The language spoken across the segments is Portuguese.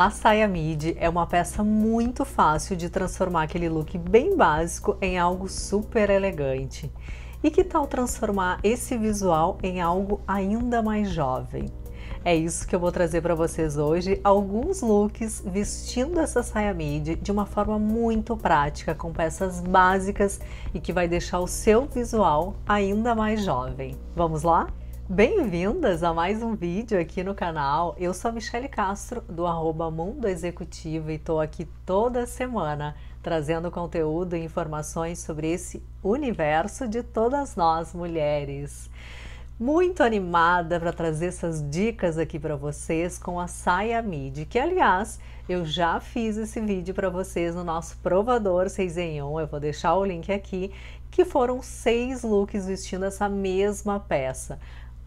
A saia midi é uma peça muito fácil de transformar aquele look bem básico em algo super elegante. E que tal transformar esse visual em algo ainda mais jovem? É isso que eu vou trazer para vocês hoje, alguns looks vestindo essa saia midi de uma forma muito prática, com peças básicas e que vai deixar o seu visual ainda mais jovem. Vamos lá? Bem-vindas a mais um vídeo aqui no canal. Eu sou a Michele Castro, do arroba Mundo Executivo, e estou aqui toda semana trazendo conteúdo e informações sobre esse universo de todas nós mulheres. Muito animada para trazer essas dicas aqui para vocês com a saia midi, que aliás eu já fiz esse vídeo para vocês no nosso provador 6 em 1, eu vou deixar o link aqui, que foram seis looks vestindo essa mesma peça.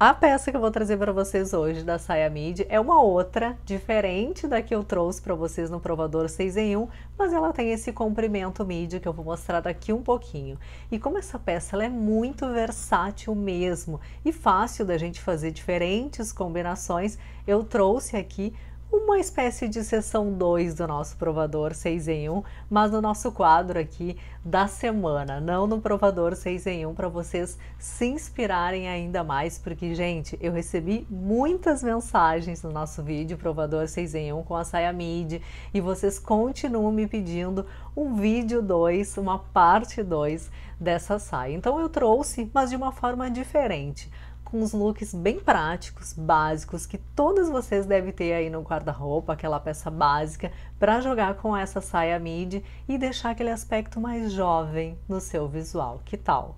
A peça que eu vou trazer para vocês hoje da Saia Mid é uma outra, diferente da que eu trouxe para vocês no provador 6 em 1, mas ela tem esse comprimento mid que eu vou mostrar daqui um pouquinho. E como essa peça ela é muito versátil mesmo e fácil da gente fazer diferentes combinações, eu trouxe aqui uma espécie de sessão 2 do nosso provador 6 em 1, mas no nosso quadro aqui da semana, não no provador 6 em 1 para vocês se inspirarem ainda mais, porque gente, eu recebi muitas mensagens no nosso vídeo provador 6 em 1 com a saia midi e vocês continuam me pedindo um vídeo 2, uma parte 2 dessa saia. Então eu trouxe, mas de uma forma diferente com uns looks bem práticos, básicos, que todas vocês devem ter aí no guarda-roupa, aquela peça básica, para jogar com essa saia midi e deixar aquele aspecto mais jovem no seu visual. Que tal?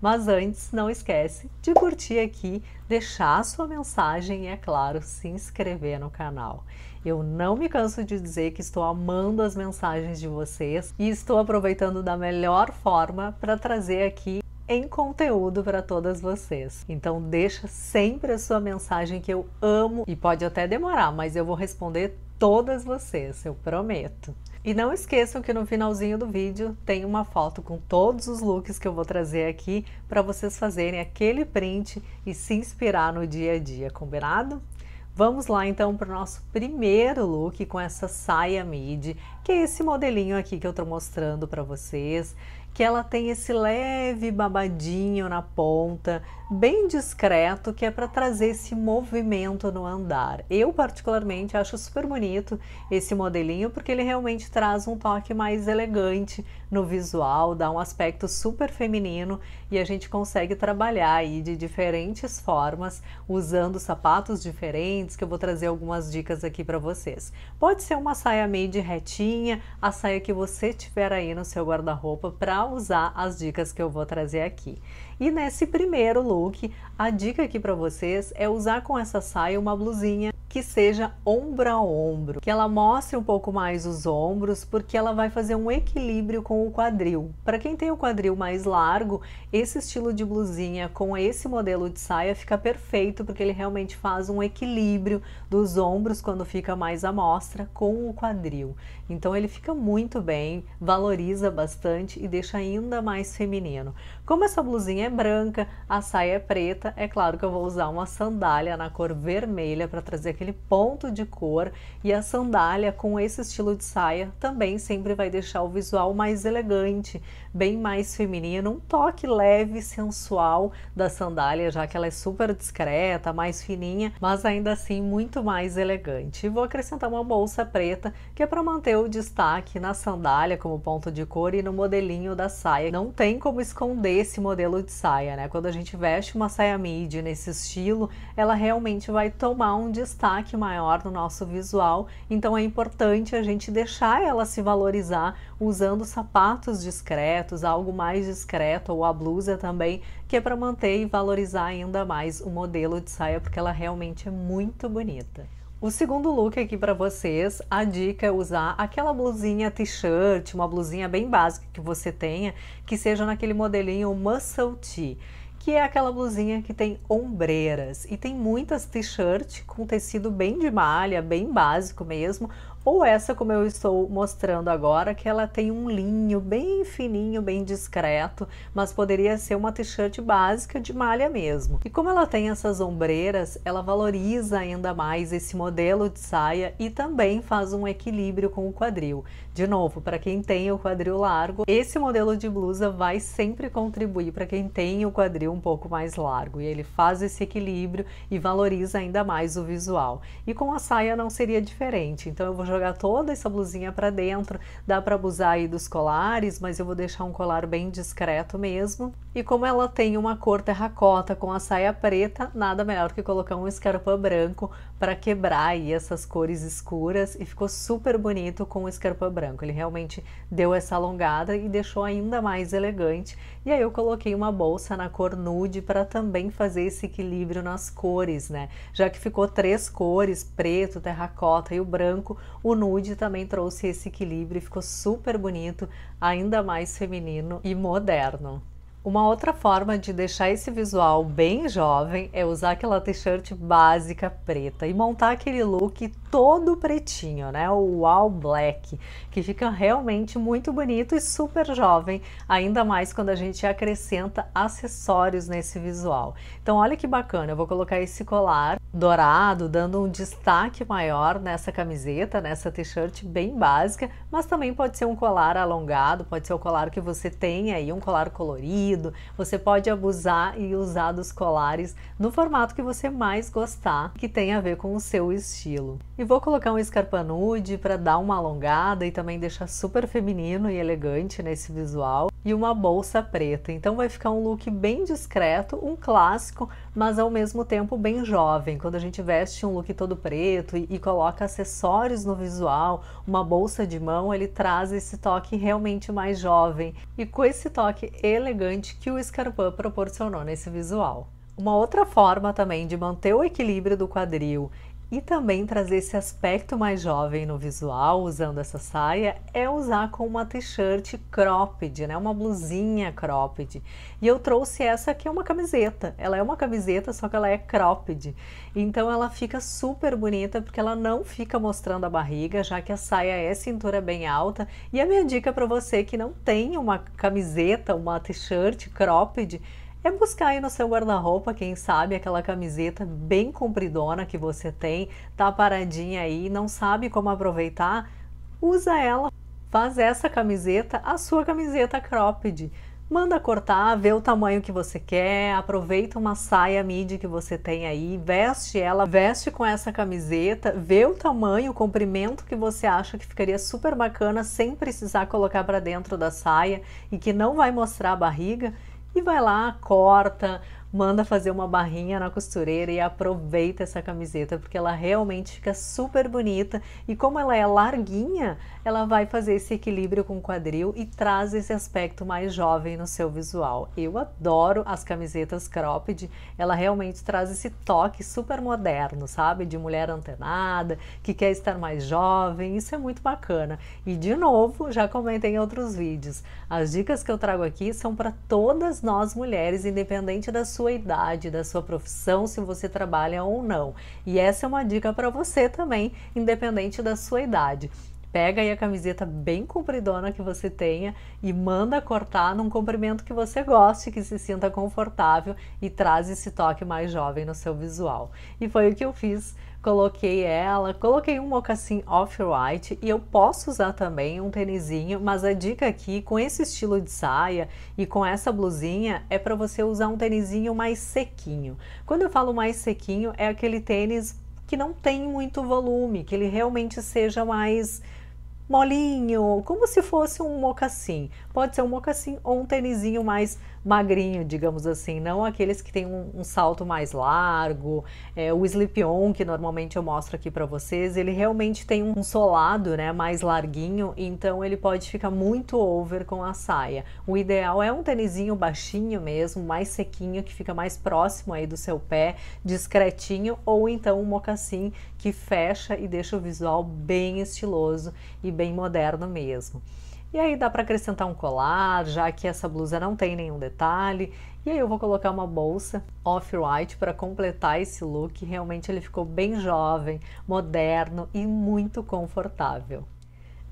Mas antes, não esquece de curtir aqui, deixar a sua mensagem e, é claro, se inscrever no canal. Eu não me canso de dizer que estou amando as mensagens de vocês e estou aproveitando da melhor forma para trazer aqui em conteúdo para todas vocês. Então deixa sempre a sua mensagem que eu amo e pode até demorar, mas eu vou responder todas vocês, eu prometo. E não esqueçam que no finalzinho do vídeo tem uma foto com todos os looks que eu vou trazer aqui para vocês fazerem aquele print e se inspirar no dia a dia, combinado? Vamos lá então para o nosso primeiro look com essa saia midi, que é esse modelinho aqui que eu estou mostrando para vocês que ela tem esse leve babadinho na ponta, bem discreto, que é para trazer esse movimento no andar. Eu particularmente acho super bonito esse modelinho porque ele realmente traz um toque mais elegante no visual, dá um aspecto super feminino e a gente consegue trabalhar aí de diferentes formas usando sapatos diferentes, que eu vou trazer algumas dicas aqui para vocês. Pode ser uma saia made retinha, a saia que você tiver aí no seu guarda-roupa para usar as dicas que eu vou trazer aqui. E nesse primeiro look, a dica aqui para vocês é usar com essa saia uma blusinha que seja ombro a ombro, que ela mostre um pouco mais os ombros, porque ela vai fazer um equilíbrio com o quadril. Para quem tem o quadril mais largo, esse estilo de blusinha com esse modelo de saia fica perfeito, porque ele realmente faz um equilíbrio dos ombros quando fica mais à mostra com o quadril. Então ele fica muito bem, valoriza bastante e deixa ainda mais feminino. Como essa blusinha é branca, a saia é preta, é claro que eu vou usar uma sandália na cor vermelha para trazer aquele aquele ponto de cor e a sandália com esse estilo de saia também sempre vai deixar o visual mais elegante, bem mais feminino, um toque leve, sensual da sandália, já que ela é super discreta, mais fininha, mas ainda assim muito mais elegante. E vou acrescentar uma bolsa preta que é para manter o destaque na sandália como ponto de cor e no modelinho da saia. Não tem como esconder esse modelo de saia, né? Quando a gente veste uma saia midi nesse estilo, ela realmente vai tomar um destaque destaque maior no nosso visual, então é importante a gente deixar ela se valorizar usando sapatos discretos, algo mais discreto, ou a blusa também, que é para manter e valorizar ainda mais o modelo de saia, porque ela realmente é muito bonita. O segundo look aqui para vocês, a dica é usar aquela blusinha t-shirt, uma blusinha bem básica que você tenha, que seja naquele modelinho muscle tee que é aquela blusinha que tem ombreiras. E tem muitas t-shirts com tecido bem de malha, bem básico mesmo, ou essa, como eu estou mostrando agora, que ela tem um linho bem fininho, bem discreto, mas poderia ser uma t-shirt básica de malha mesmo. E como ela tem essas ombreiras, ela valoriza ainda mais esse modelo de saia e também faz um equilíbrio com o quadril. De novo, para quem tem o quadril largo, esse modelo de blusa vai sempre contribuir para quem tem o quadril um pouco mais largo e ele faz esse equilíbrio e valoriza ainda mais o visual. E com a saia não seria diferente, então eu vou jogar toda essa blusinha para dentro, dá para abusar aí dos colares, mas eu vou deixar um colar bem discreto mesmo. E como ela tem uma cor terracota com a saia preta, nada melhor que colocar um escarpão branco para quebrar aí essas cores escuras e ficou super bonito com o escarpão branco. Ele realmente deu essa alongada e deixou ainda mais elegante. E aí eu coloquei uma bolsa na cor nude para também fazer esse equilíbrio nas cores, né? Já que ficou três cores, preto, terracota e o branco, o nude também trouxe esse equilíbrio, e ficou super bonito, ainda mais feminino e moderno. Uma outra forma de deixar esse visual bem jovem é usar aquela t-shirt básica preta e montar aquele look todo pretinho, né? O all black, que fica realmente muito bonito e super jovem, ainda mais quando a gente acrescenta acessórios nesse visual. Então olha que bacana, eu vou colocar esse colar dourado, dando um destaque maior nessa camiseta, nessa t-shirt bem básica, mas também pode ser um colar alongado, pode ser o colar que você tem aí, um colar colorido, tecido. Você pode abusar e usar dos colares no formato que você mais gostar, que tem a ver com o seu estilo. E vou colocar um escarpa nude para dar uma alongada e também deixar super feminino e elegante nesse visual e uma bolsa preta. Então vai ficar um look bem discreto, um clássico, mas ao mesmo tempo bem jovem. Quando a gente veste um look todo preto e, e coloca acessórios no visual, uma bolsa de mão, ele traz esse toque realmente mais jovem. E com esse toque elegante interessante que o escarpin proporcionou nesse visual. Uma outra forma também de manter o equilíbrio do quadril e também trazer esse aspecto mais jovem no visual usando essa saia é usar com uma t-shirt cropped, né? Uma blusinha cropped. E eu trouxe essa que é uma camiseta. Ela é uma camiseta, só que ela é cropped. Então ela fica super bonita porque ela não fica mostrando a barriga, já que a saia é cintura bem alta. E a minha dica para você que não tem uma camiseta, uma t-shirt cropped, é buscar aí no seu guarda-roupa, quem sabe, aquela camiseta bem compridona que você tem, tá paradinha aí, não sabe como aproveitar, usa ela. Faz essa camiseta a sua camiseta cropped. Manda cortar, vê o tamanho que você quer, aproveita uma saia midi que você tem aí, veste ela, veste com essa camiseta, vê o tamanho, o comprimento que você acha que ficaria super bacana sem precisar colocar para dentro da saia e que não vai mostrar a barriga e vai lá, corta, manda fazer uma barrinha na costureira e aproveita essa camiseta porque ela realmente fica super bonita e como ela é larguinha, ela vai fazer esse equilíbrio com o quadril e traz esse aspecto mais jovem no seu visual. Eu adoro as camisetas cropped, ela realmente traz esse toque super moderno, sabe? De mulher antenada, que quer estar mais jovem, isso é muito bacana. E de novo, já comentei em outros vídeos, as dicas que eu trago aqui são para todas nós mulheres, independente da sua sua idade, da sua profissão, se você trabalha ou não. E essa é uma dica para você também, independente da sua idade. Pega aí a camiseta bem compridona que você tenha e manda cortar num comprimento que você goste, que se sinta confortável e traz esse toque mais jovem no seu visual. E foi o que eu fiz coloquei ela, coloquei um mocassim off-white e eu posso usar também um tênisinho, mas a dica aqui com esse estilo de saia e com essa blusinha é para você usar um tênisinho mais sequinho. Quando eu falo mais sequinho, é aquele tênis que não tem muito volume, que ele realmente seja mais molinho, como se fosse um mocassim. Pode ser um mocassim ou um tênisinho mais magrinho, digamos assim, não aqueles que têm um, um salto mais largo. É, o slip on, que normalmente eu mostro aqui para vocês, ele realmente tem um solado né, mais larguinho, então ele pode ficar muito over com a saia. O ideal é um tênisinho baixinho mesmo, mais sequinho, que fica mais próximo aí do seu pé, discretinho, ou então um mocassim que fecha e deixa o visual bem estiloso e bem moderno mesmo. E aí dá para acrescentar um colar, já que essa blusa não tem nenhum detalhe. E aí eu vou colocar uma bolsa off-white para completar esse look. Realmente ele ficou bem jovem, moderno e muito confortável.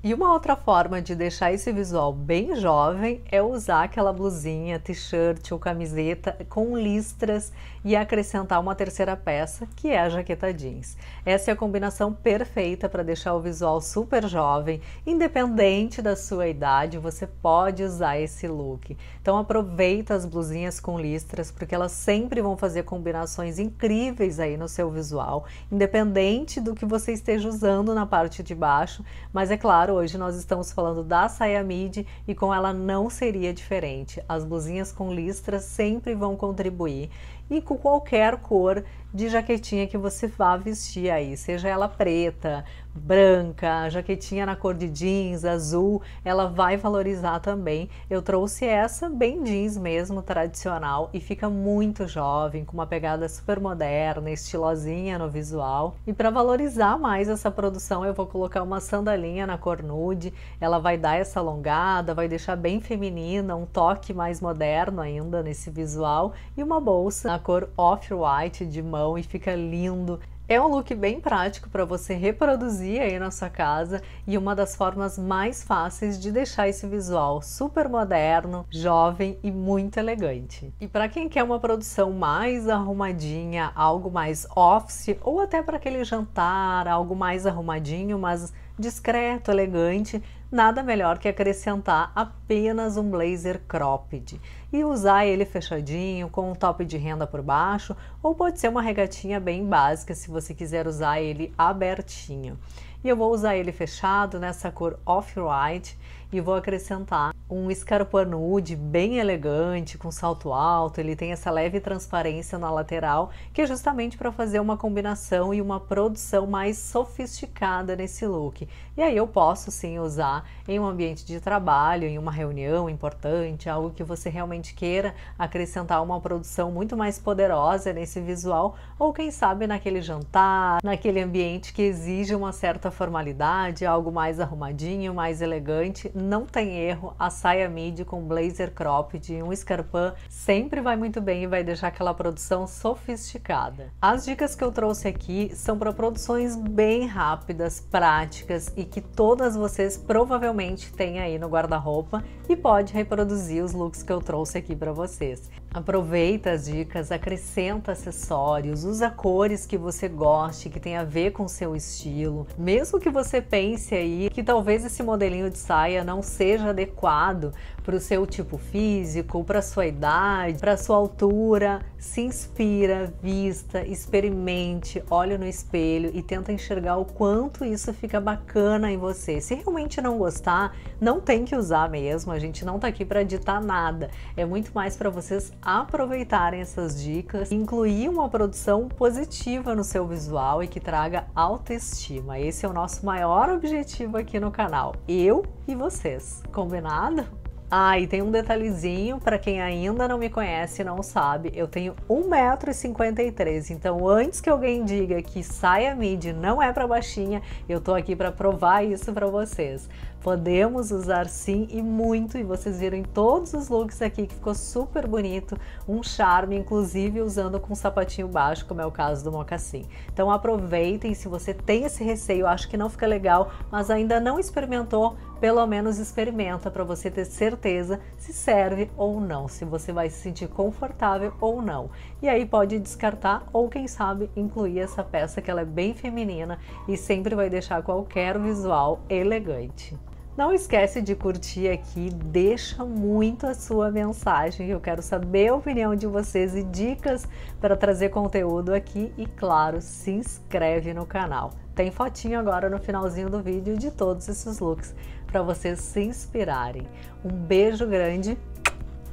E uma outra forma de deixar esse visual bem jovem é usar aquela blusinha, t-shirt ou camiseta com listras e acrescentar uma terceira peça, que é a jaqueta jeans. Essa é a combinação perfeita para deixar o visual super jovem, independente da sua idade, você pode usar esse look. Então aproveita as blusinhas com listras, porque elas sempre vão fazer combinações incríveis aí no seu visual, independente do que você esteja usando na parte de baixo, mas é claro claro, hoje nós estamos falando da saia midi e com ela não seria diferente. As blusinhas com listras sempre vão contribuir e com qualquer cor de jaquetinha que você vá vestir aí, seja ela preta, branca, jaquetinha na cor de jeans, azul, ela vai valorizar também. Eu trouxe essa bem jeans mesmo, tradicional, e fica muito jovem, com uma pegada super moderna, estilosinha no visual. E para valorizar mais essa produção, eu vou colocar uma sandalinha na cor nude, ela vai dar essa alongada, vai deixar bem feminina, um toque mais moderno ainda nesse visual, e uma bolsa na cor off-white de mão e fica lindo. É um look bem prático para você reproduzir aí na sua casa e uma das formas mais fáceis de deixar esse visual super moderno, jovem e muito elegante. E para quem quer uma produção mais arrumadinha, algo mais office ou até para aquele jantar, algo mais arrumadinho, mas discreto, elegante, nada melhor que acrescentar apenas um blazer cropped e usar ele fechadinho, com um top de renda por baixo, ou pode ser uma regatinha bem básica se você quiser usar ele abertinho. E eu vou usar ele fechado nessa cor off-white, e vou acrescentar um escarpão nude bem elegante, com salto alto, ele tem essa leve transparência na lateral, que é justamente para fazer uma combinação e uma produção mais sofisticada nesse look. E aí eu posso sim usar em um ambiente de trabalho, em uma reunião importante, algo que você realmente queira acrescentar uma produção muito mais poderosa nesse visual, ou quem sabe naquele jantar, naquele ambiente que exige uma certa formalidade, algo mais arrumadinho, mais elegante, não tem erro, a saia midi com blazer cropped e um escarpin sempre vai muito bem e vai deixar aquela produção sofisticada. As dicas que eu trouxe aqui são para produções bem rápidas, práticas e que todas vocês provavelmente têm aí no guarda-roupa e pode reproduzir os looks que eu trouxe aqui para vocês. Aproveita as dicas, acrescenta acessórios, usa cores que você goste, que tem a ver com seu estilo. Mesmo que você pense aí que talvez esse modelinho de saia não seja adequado para o seu tipo físico, para sua idade, para sua altura, se inspira, vista, experimente, olha no espelho e tenta enxergar o quanto isso fica bacana em você. Se realmente não gostar, não tem que usar mesmo. A gente não tá aqui para ditar nada. É muito mais para vocês Aproveitarem essas dicas, incluir uma produção positiva no seu visual e que traga autoestima. Esse é o nosso maior objetivo aqui no canal, eu e vocês. Combinado? Ah, e tem um detalhezinho para quem ainda não me conhece e não sabe, eu tenho 1,53m, então antes que alguém diga que saia midi não é para baixinha, eu tô aqui para provar isso para vocês. Podemos usar sim e muito, e vocês viram em todos os looks aqui que ficou super bonito, um charme, inclusive usando com um sapatinho baixo, como é o caso do mocassim. Então aproveitem, se você tem esse receio, acho que não fica legal, mas ainda não experimentou, pelo menos experimenta para você ter certeza se serve ou não, se você vai se sentir confortável ou não. E aí pode descartar ou quem sabe incluir essa peça que ela é bem feminina e sempre vai deixar qualquer visual elegante. Não esquece de curtir aqui, deixa muito a sua mensagem, eu quero saber a opinião de vocês e dicas para trazer conteúdo aqui e claro, se inscreve no canal. Tem fotinho agora no finalzinho do vídeo de todos esses looks para vocês se inspirarem. Um beijo grande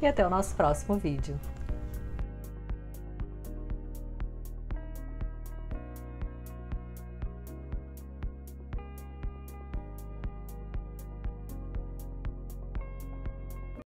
e até o nosso próximo vídeo.